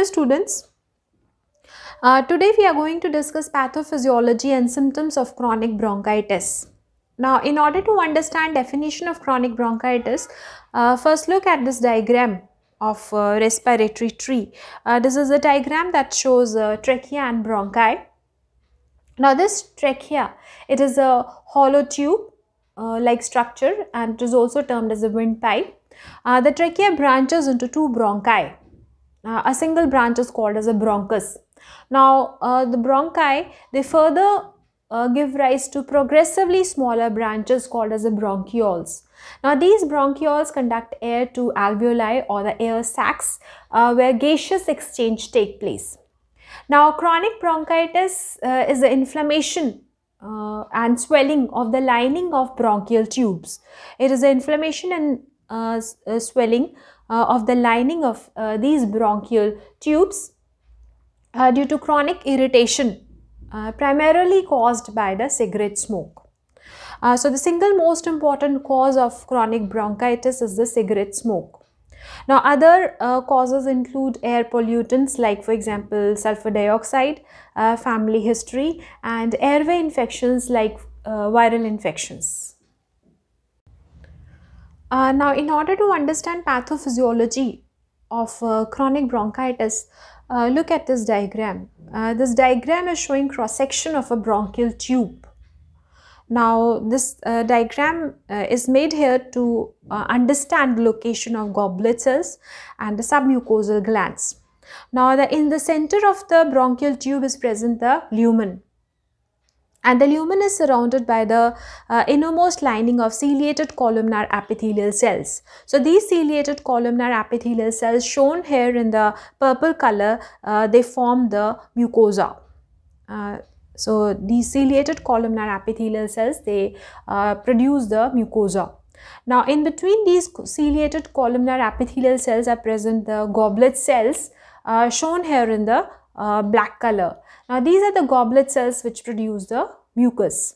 Hello students, uh, today we are going to discuss pathophysiology and symptoms of chronic bronchitis. Now in order to understand definition of chronic bronchitis, uh, first look at this diagram of uh, respiratory tree. Uh, this is a diagram that shows uh, trachea and bronchi. Now this trachea, it is a hollow tube uh, like structure and it is also termed as a windpipe. the trachea branches into two bronchi uh, a single branch is called as a bronchus. Now, uh, the bronchi, they further uh, give rise to progressively smaller branches called as the bronchioles. Now, these bronchioles conduct air to alveoli or the air sacs uh, where gaseous exchange take place. Now, chronic bronchitis uh, is the inflammation uh, and swelling of the lining of bronchial tubes. It is the inflammation and swelling uh, of the lining of uh, these bronchial tubes uh, due to chronic irritation uh, primarily caused by the cigarette smoke. Uh, so the single most important cause of chronic bronchitis is the cigarette smoke. Now other uh, causes include air pollutants like for example sulfur dioxide, family history and airway infections like viral infections. Uh, now, in order to understand pathophysiology of uh, chronic bronchitis, uh, look at this diagram. Uh, this diagram is showing cross-section of a bronchial tube. Now, this uh, diagram is made here to understand location of goblet cells and the submucosal glands. Now, the, in the center of the bronchial tube is present the lumen and the lumen is surrounded by the uh, innermost lining of ciliated columnar epithelial cells. So these ciliated columnar epithelial cells shown here in the purple color, uh, they form the mucosa. Uh, so these ciliated columnar epithelial cells, they uh, produce the mucosa. Now in between these ciliated columnar epithelial cells are present the goblet cells uh, shown here in the uh, black color now these are the goblet cells which produce the mucus.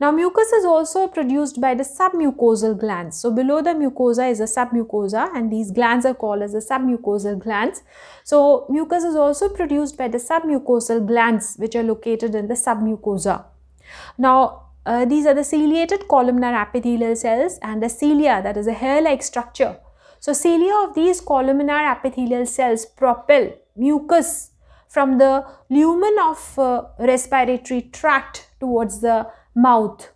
Now mucus is also produced by the submucosal glands. So below the mucosa is a submucosa and these glands are called as the submucosal glands. So mucus is also produced by the submucosal glands which are located in the submucosa. Now uh, these are the ciliated columnar epithelial cells and the cilia that is a hair-like structure. So cilia of these columnar epithelial cells propel mucus from the lumen of uh, respiratory tract towards the mouth.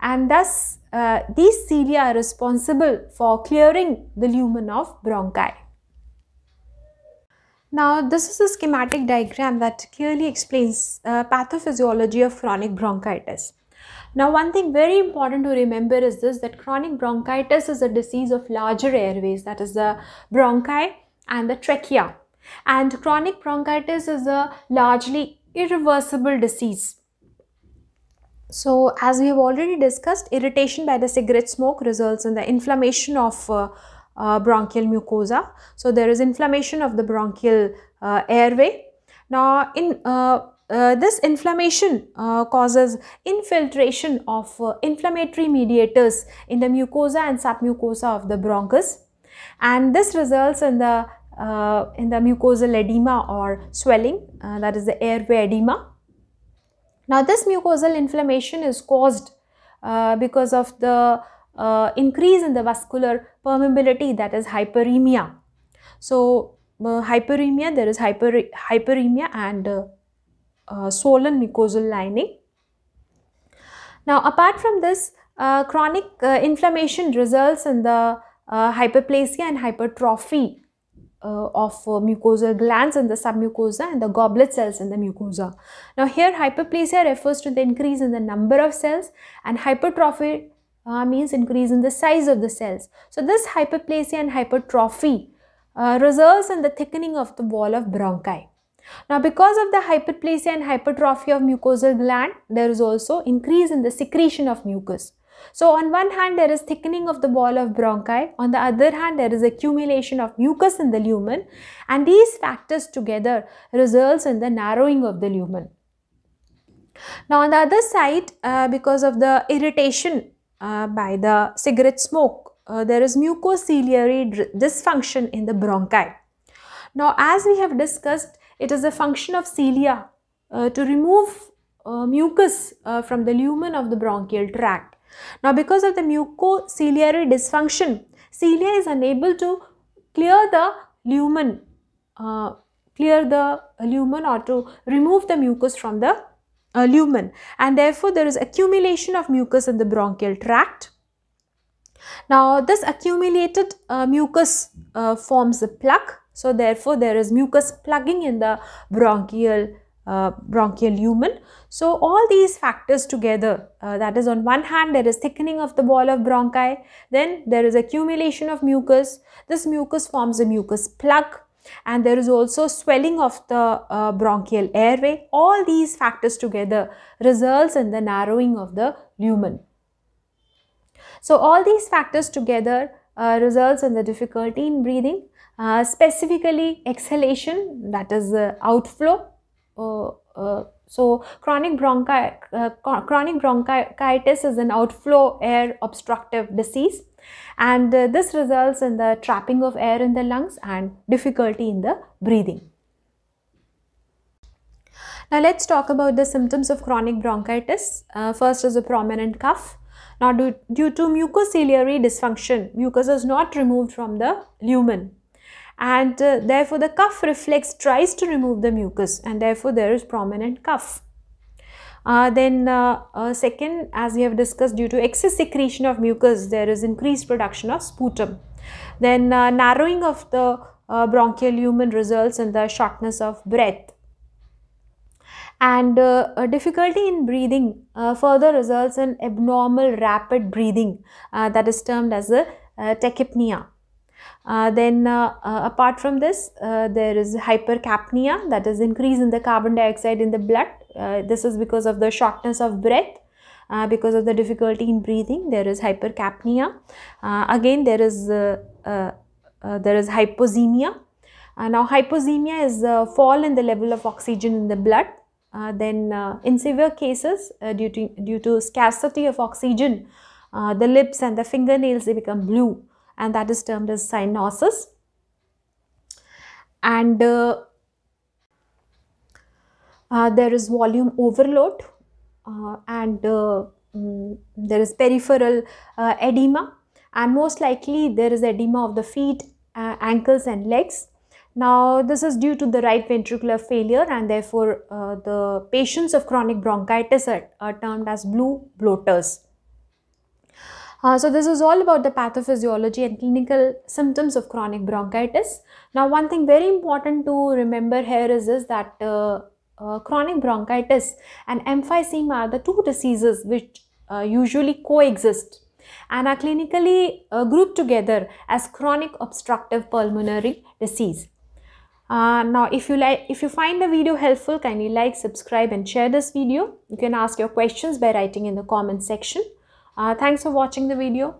And thus, uh, these cilia are responsible for clearing the lumen of bronchi. Now, this is a schematic diagram that clearly explains uh, pathophysiology of chronic bronchitis. Now, one thing very important to remember is this that chronic bronchitis is a disease of larger airways, that is the bronchi and the trachea and chronic bronchitis is a largely irreversible disease. So as we have already discussed, irritation by the cigarette smoke results in the inflammation of uh, uh, bronchial mucosa. So there is inflammation of the bronchial uh, airway. Now in uh, uh, this inflammation uh, causes infiltration of inflammatory mediators in the mucosa and submucosa of the bronchus and this results in the uh, in the mucosal edema or swelling uh, that is the airway edema. Now this mucosal inflammation is caused uh, because of the uh, increase in the vascular permeability that is hyperemia. So uh, hyperemia there is hyper, hyperemia and uh, swollen mucosal lining. Now apart from this chronic inflammation results in the hyperplasia and hypertrophy uh, of uh, mucosal glands in the submucosa and the goblet cells in the mucosa. Now here hyperplasia refers to the increase in the number of cells and hypertrophy uh, means increase in the size of the cells. So this hyperplasia and hypertrophy uh, results in the thickening of the wall of bronchi. Now because of the hyperplasia and hypertrophy of mucosal gland, there is also increase in the secretion of mucus. So on one hand there is thickening of the wall of bronchi, on the other hand there is accumulation of mucus in the lumen and these factors together results in the narrowing of the lumen. Now on the other side uh, because of the irritation uh, by the cigarette smoke uh, there is mucociliary dysfunction in the bronchi. Now as we have discussed it is a function of cilia uh, to remove uh, mucus uh, from the lumen of the bronchial tract. Now because of the mucociliary dysfunction, cilia is unable to clear the lumen, uh, clear the lumen or to remove the mucus from the uh, lumen and therefore there is accumulation of mucus in the bronchial tract. Now this accumulated uh, mucus uh, forms a plug so therefore there is mucus plugging in the bronchial uh, bronchial lumen. So all these factors together, uh, that is on one hand there is thickening of the wall of bronchi, then there is accumulation of mucus, this mucus forms a mucus plug and there is also swelling of the uh, bronchial airway. All these factors together results in the narrowing of the lumen. So all these factors together uh, results in the difficulty in breathing, uh, specifically exhalation that is outflow Oh, uh, so chronic, bronchi uh, chronic bronchitis is an outflow air obstructive disease and uh, this results in the trapping of air in the lungs and difficulty in the breathing. Now let's talk about the symptoms of chronic bronchitis. Uh, first is a prominent cough. Now due, due to mucociliary dysfunction, mucus is not removed from the lumen and uh, therefore the cuff reflex tries to remove the mucus and therefore there is prominent cuff. Uh, then uh, uh second as we have discussed due to excess secretion of mucus there is increased production of sputum. Then uh, narrowing of the uh, bronchial lumen results in the shortness of breath and uh, difficulty in breathing uh, further results in abnormal rapid breathing uh, that is termed as a tachypnea. Uh, then uh, uh, apart from this, there is hypercapnia, that is increase in the carbon dioxide in the blood. this is because of the shortness of breath. Uh, because of the difficulty in breathing there is hypercapnia uh, again there is uh, there is hypoxemia now hypoxemia is a fall in the level of oxygen in the blood then in severe cases due to due to scarcity of oxygen the lips and the fingernails they become blue and that is termed as cyanosis. And uh, uh, there is volume overload uh, and uh, mm, there is peripheral uh, edema and most likely there is edema of the feet, uh, ankles and legs. Now, this is due to the right ventricular failure and therefore uh, the patients of chronic bronchitis are, are termed as blue bloaters. Uh, so this is all about the pathophysiology and clinical symptoms of chronic bronchitis. Now one thing very important to remember here is that uh, uh, chronic bronchitis and emphysema are the two diseases which uh, usually coexist and are clinically uh, grouped together as chronic obstructive pulmonary disease. Uh, now, if you like, if you find the video helpful, kindly like, subscribe and share this video. You can ask your questions by writing in the comment section. Uh, thanks for watching the video.